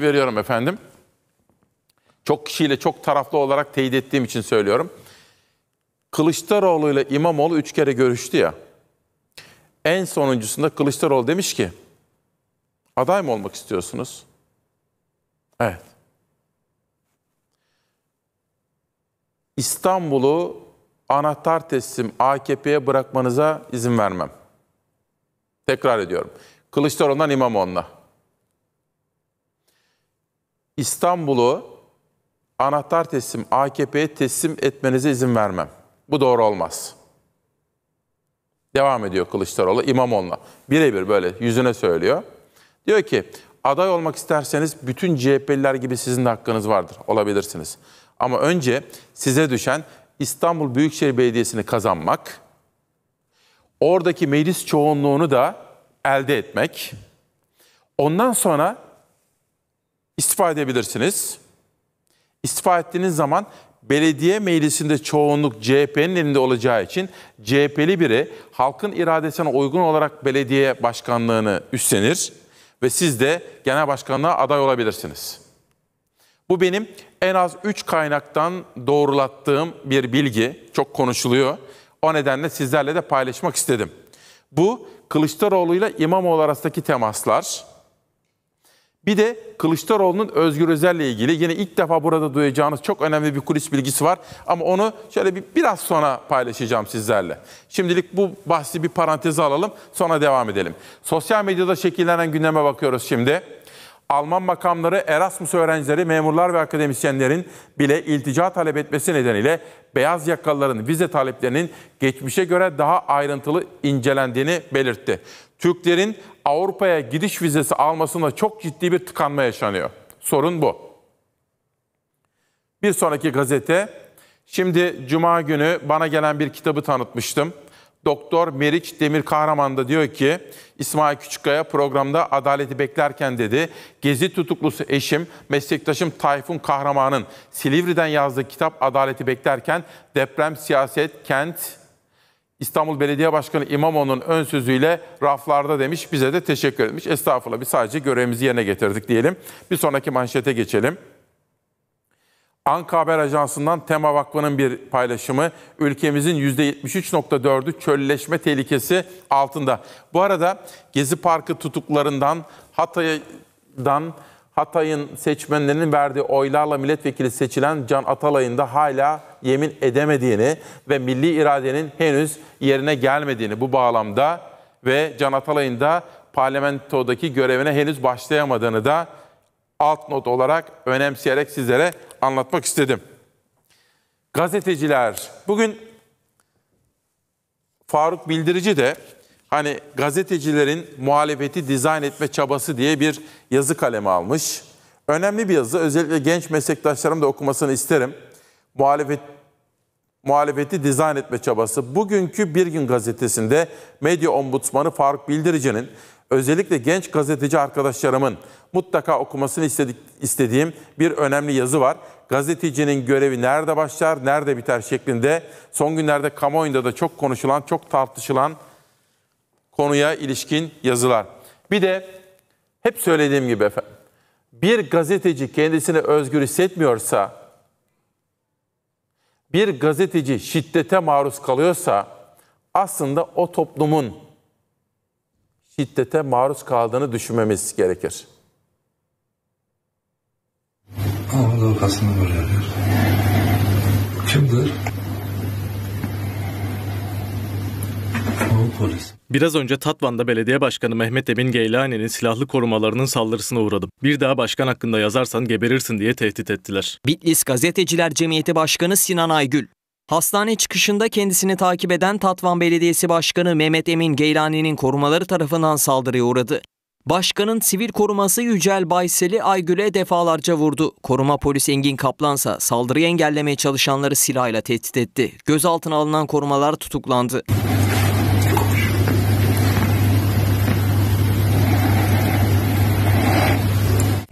veriyorum efendim. Çok kişiyle çok taraflı olarak teyit ettiğim için söylüyorum. Kılıçdaroğlu ile İmamoğlu üç kere görüştü ya. En sonuncusunda Kılıçdaroğlu demiş ki, aday mı olmak istiyorsunuz? Evet. İstanbul'u anahtar teslim AKP'ye bırakmanıza izin vermem. Tekrar ediyorum. Kılıçdaroğlu'ndan İmamoğlu'na. İstanbul'u anahtar teslim AKP'ye teslim etmenize izin vermem. Bu doğru olmaz. Devam ediyor Kılıçdaroğlu İmamoğlu'na. Birebir böyle yüzüne söylüyor. Diyor ki aday olmak isterseniz bütün CHP'liler gibi sizin de hakkınız vardır. Olabilirsiniz. Ama önce size düşen İstanbul Büyükşehir Belediyesi'ni kazanmak, oradaki meclis çoğunluğunu da elde etmek, ondan sonra istifa edebilirsiniz. İstifa ettiğiniz zaman belediye meclisinde çoğunluk CHP'nin elinde olacağı için CHP'li biri halkın iradesine uygun olarak belediye başkanlığını üstlenir ve siz de genel başkanlığa aday olabilirsiniz. Bu benim en az 3 kaynaktan doğrulattığım bir bilgi. Çok konuşuluyor. O nedenle sizlerle de paylaşmak istedim. Bu Kılıçdaroğlu ile İmamoğlu arasındaki temaslar, bir de Kılıçdaroğlu'nun Özgür Özel'le ilgili yine ilk defa burada duyacağınız çok önemli bir kulis bilgisi var. Ama onu şöyle bir biraz sonra paylaşacağım sizlerle. Şimdilik bu bahsi bir paranteze alalım sonra devam edelim. Sosyal medyada şekillenen gündeme bakıyoruz şimdi. Alman makamları Erasmus öğrencileri, memurlar ve akademisyenlerin bile iltica talep etmesi nedeniyle beyaz yakalıların vize taleplerinin geçmişe göre daha ayrıntılı incelendiğini belirtti. Türklerin Avrupa'ya gidiş vizesi almasında çok ciddi bir tıkanma yaşanıyor. Sorun bu. Bir sonraki gazete. Şimdi cuma günü bana gelen bir kitabı tanıtmıştım. Doktor Meriç Demir Kahraman da diyor ki İsmail Küçükkaya programda adaleti beklerken dedi. Gezi tutuklusu eşim, meslektaşım Tayfun Kahraman'ın Silivri'den yazdığı kitap Adaleti Beklerken deprem, siyaset, kent, İstanbul Belediye Başkanı İmamoğlu'nun ön sözüyle raflarda demiş. Bize de teşekkür etmiş. Estağfurullah biz sadece görevimizi yerine getirdik diyelim. Bir sonraki manşete geçelim. Anka Haber Ajansı'ndan Tema Vakfı'nın bir paylaşımı. Ülkemizin %73.4'ü çölleşme tehlikesi altında. Bu arada Gezi Parkı tutuklarından, Hatay'dan, Hatay'ın seçmenlerinin verdiği oylarla milletvekili seçilen Can Atalay'ın da hala yemin edemediğini ve milli iradenin henüz yerine gelmediğini bu bağlamda ve Can Atalay'ın da parlamentodaki görevine henüz başlayamadığını da alt not olarak önemseyerek sizlere anlatmak istedim. Gazeteciler, bugün Faruk Bildirici de hani gazetecilerin muhalefeti dizayn etme çabası diye bir yazı kaleme almış. Önemli bir yazı. Özellikle genç meslektaşlarım da okumasını isterim. Muhalefet muhalefeti dizayn etme çabası. Bugünkü Bir Gün gazetesinde medya ombudsmanı Faruk Bildirici'nin Özellikle genç gazeteci arkadaşlarımın mutlaka okumasını istedik, istediğim bir önemli yazı var. Gazetecinin görevi nerede başlar, nerede biter şeklinde son günlerde kamuoyunda da çok konuşulan, çok tartışılan konuya ilişkin yazılar. Bir de hep söylediğim gibi efendim, bir gazeteci kendisini özgür hissetmiyorsa, bir gazeteci şiddete maruz kalıyorsa aslında o toplumun şiddete maruz kaldığını düşünmemiz gerekir. Anadolu kasını vuruyorlar. Kimdir? polis. Biraz önce Tatvan'da belediye başkanı Mehmet Emin Geylani'nin silahlı korumalarının saldırısına uğradım. Bir daha başkan hakkında yazarsan geberirsin diye tehdit ettiler. Bitlis Gazeteciler Cemiyeti Başkanı Sinan Aygül, Hastane çıkışında kendisini takip eden Tatvan Belediyesi Başkanı Mehmet Emin Geylani'nin korumaları tarafından saldırıya uğradı. Başkanın sivil koruması Yücel Baysel'i Aygül'e defalarca vurdu. Koruma polis Engin Kaplansa saldırıyı engellemeye çalışanları silahla tehdit etti. Gözaltına alınan korumalar tutuklandı.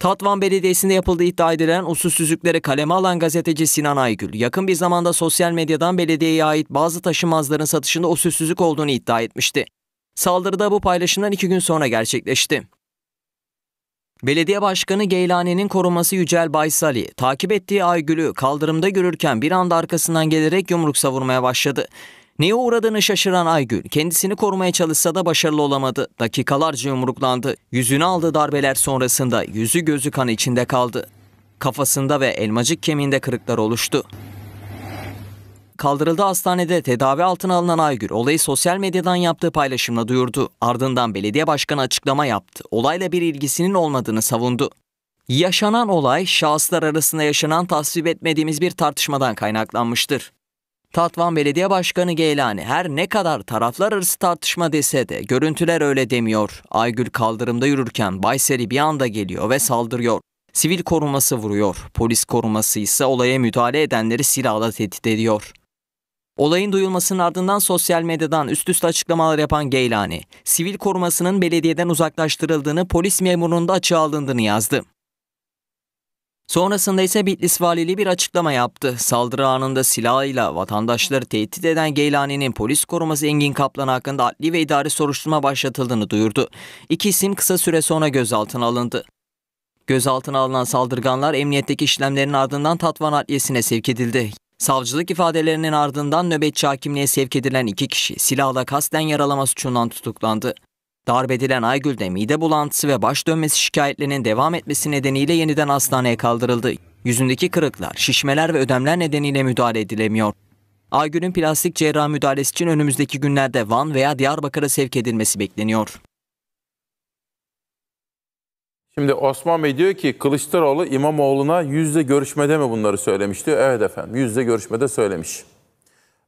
Tatvan Belediyesi'nde yapıldığı iddia edilen usulsüzlüklere kaleme alan gazeteci Sinan Aygül, yakın bir zamanda sosyal medyadan belediyeye ait bazı taşımazların satışında usulsüzlük olduğunu iddia etmişti. Saldırıda bu paylaşımdan iki gün sonra gerçekleşti. Belediye Başkanı Geylani'nin koruması Yücel Baysali, takip ettiği Aygül'ü kaldırımda görürken bir anda arkasından gelerek yumruk savurmaya başladı. Neye uğradığını şaşıran Aygül kendisini korumaya çalışsa da başarılı olamadı. Dakikalarca yumruklandı. Yüzünü aldığı darbeler sonrasında yüzü gözü kan içinde kaldı. Kafasında ve elmacık kemiğinde kırıklar oluştu. Kaldırıldığı hastanede tedavi altına alınan Aygül olayı sosyal medyadan yaptığı paylaşımla duyurdu. Ardından belediye başkanı açıklama yaptı. Olayla bir ilgisinin olmadığını savundu. Yaşanan olay şahıslar arasında yaşanan tasvip etmediğimiz bir tartışmadan kaynaklanmıştır. Tatvan Belediye Başkanı Geylani her ne kadar taraflar arası tartışma dese de görüntüler öyle demiyor. Aygül kaldırımda yürürken Bayseri bir anda geliyor ve saldırıyor. Sivil koruması vuruyor. Polis koruması ise olaya müdahale edenleri silahla tehdit ediyor. Olayın duyulmasının ardından sosyal medyadan üst üste açıklamalar yapan Geylani, sivil korumasının belediyeden uzaklaştırıldığını, polis memurunun da açığa alındığını yazdı. Sonrasında ise Bitlis Valiliği bir açıklama yaptı. Saldırı anında silahıyla vatandaşları tehdit eden Geylani'nin polis koruması Engin Kaplan hakkında adli ve idari soruşturma başlatıldığını duyurdu. İki isim kısa süre sonra gözaltına alındı. Gözaltına alınan saldırganlar emniyetteki işlemlerin ardından Tatvan Adliyesi'ne sevk edildi. Savcılık ifadelerinin ardından nöbetçi hakimliğe sevk edilen iki kişi silahla kasten yaralama suçundan tutuklandı. Darbedilen Aygül'de mide bulantısı ve baş dönmesi şikayetlerinin devam etmesi nedeniyle yeniden hastaneye kaldırıldı. Yüzündeki kırıklar, şişmeler ve ödemler nedeniyle müdahale edilemiyor. Aygül'ün plastik cerrah müdahalesi için önümüzdeki günlerde Van veya Diyarbakır'a sevk edilmesi bekleniyor. Şimdi Osman Bey diyor ki Kılıçdaroğlu İmamoğlu'na yüzde görüşmede mi bunları söylemişti? Evet efendim yüzde görüşmede söylemiş.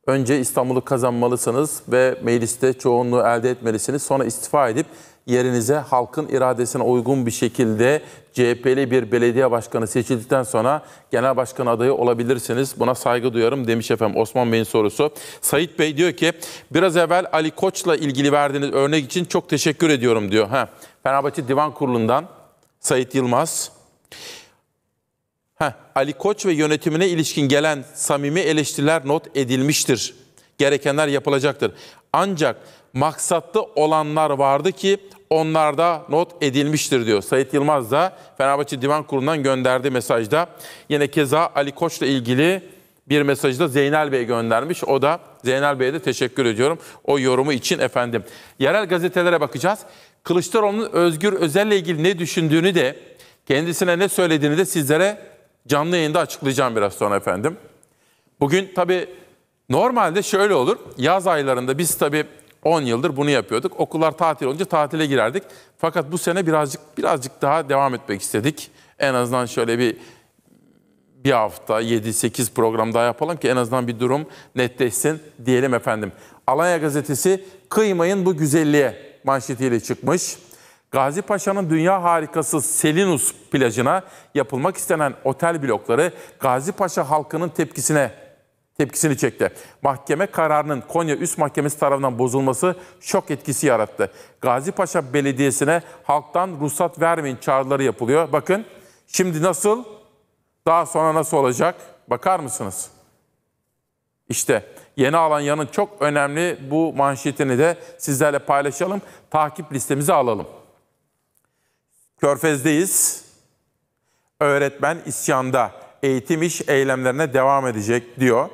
Önce İstanbul'u kazanmalısınız ve mecliste çoğunluğu elde etmelisiniz. Sonra istifa edip yerinize halkın iradesine uygun bir şekilde CHP'li bir belediye başkanı seçildikten sonra genel başkan adayı olabilirsiniz. Buna saygı duyarım demiş efendim Osman Bey'in sorusu. Sayit Bey diyor ki biraz evvel Ali Koç'la ilgili verdiğiniz örnek için çok teşekkür ediyorum diyor. Ha, Fenerbahçe Divan Kurulu'ndan Sayit Yılmaz. Heh, Ali Koç ve yönetimine ilişkin gelen samimi eleştiriler not edilmiştir. Gerekenler yapılacaktır. Ancak maksatlı olanlar vardı ki onlarda not edilmiştir diyor. Sayit Yılmaz da Fenerbahçe Divan Kurulu'ndan gönderdiği mesajda. Yine keza Ali Koç'la ilgili bir mesajı da Zeynel Bey göndermiş. O da Zeynel Bey'e de teşekkür ediyorum o yorumu için efendim. Yerel gazetelere bakacağız. Kılıçdaroğlu'nun Özgür Özel'le ilgili ne düşündüğünü de kendisine ne söylediğini de sizlere Canlı yayında açıklayacağım biraz sonra efendim. Bugün tabii normalde şöyle olur. Yaz aylarında biz tabii 10 yıldır bunu yapıyorduk. Okullar tatil olunca tatile girerdik. Fakat bu sene birazcık birazcık daha devam etmek istedik. En azından şöyle bir bir hafta 7-8 program daha yapalım ki en azından bir durum netleşsin diyelim efendim. Alanya gazetesi kıymayın bu güzelliğe manşetiyle çıkmış. Gazi Paşa'nın dünya harikası Selinus plajına yapılmak istenen otel blokları Gazi Paşa halkının tepkisine tepkisini çekti. Mahkeme kararının Konya Üst Mahkemesi tarafından bozulması şok etkisi yarattı. Gazi Paşa Belediyesi'ne halktan ruhsat vermeyin çağrıları yapılıyor. Bakın şimdi nasıl, daha sonra nasıl olacak bakar mısınız? İşte Yeni alan yanın çok önemli bu manşetini de sizlerle paylaşalım. Takip listemize alalım. Körfez'deyiz. Öğretmen isyanda. Eğitim iş eylemlerine devam edecek diyor.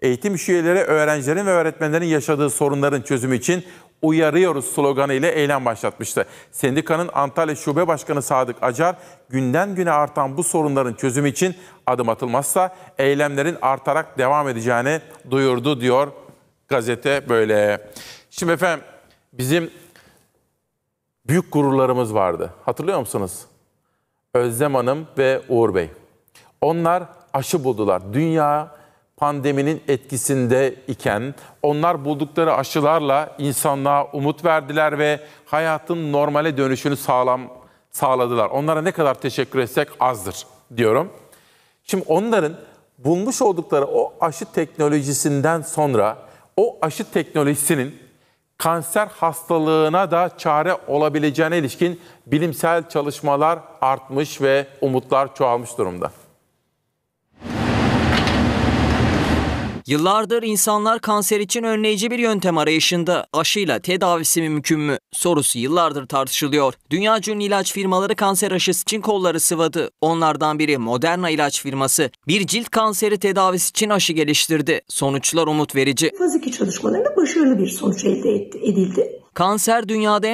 Eğitim iş üyeleri öğrencilerin ve öğretmenlerin yaşadığı sorunların çözümü için uyarıyoruz sloganı ile eylem başlatmıştı. Sendikanın Antalya Şube Başkanı Sadık Acar, günden güne artan bu sorunların çözümü için adım atılmazsa eylemlerin artarak devam edeceğini duyurdu diyor gazete böyle. Şimdi efendim bizim büyük gururlarımız vardı. Hatırlıyor musunuz? Özlem Hanım ve Uğur Bey. Onlar aşı buldular. Dünya pandeminin etkisinde iken onlar buldukları aşılarla insanlığa umut verdiler ve hayatın normale dönüşünü sağlam sağladılar. Onlara ne kadar teşekkür etsek azdır diyorum. Şimdi onların bulmuş oldukları o aşı teknolojisinden sonra o aşı teknolojisinin kanser hastalığına da çare olabileceğine ilişkin bilimsel çalışmalar artmış ve umutlar çoğalmış durumda. Yıllardır insanlar kanser için önleyici bir yöntem arayışında aşıyla tedavisi mümkün mü sorusu yıllardır tartışılıyor. Dünya cümle ilaç firmaları kanser aşısı için kolları sıvadı. Onlardan biri Moderna ilaç firması bir cilt kanseri tedavisi için aşı geliştirdi. Sonuçlar umut verici. Faz 2 çalışmalarında başarılı bir sonuç elde edildi. Kanser dünyada en